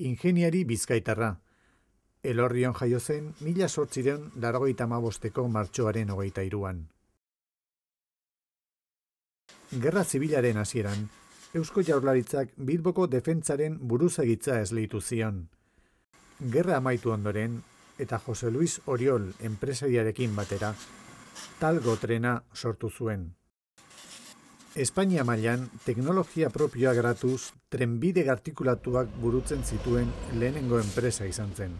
ingeniari bizkaitarra. Elorrion jaio zen mila sortziren largoita mabosteko martxoaren hogeita iruan. Gerra zibilaren hasieran, Eusko Jaurlaritzak bilboko defentzaren buruzagitza esleitu zion. Gerra amaitu ondoren, eta Jose Luis Oriol enpresariarekin batera, talgo trena sortu zuen. Espainia mailan teknologia propioa gratuz trenbide artikulatuak burutzen zituen lehenengo enpresa izan zen.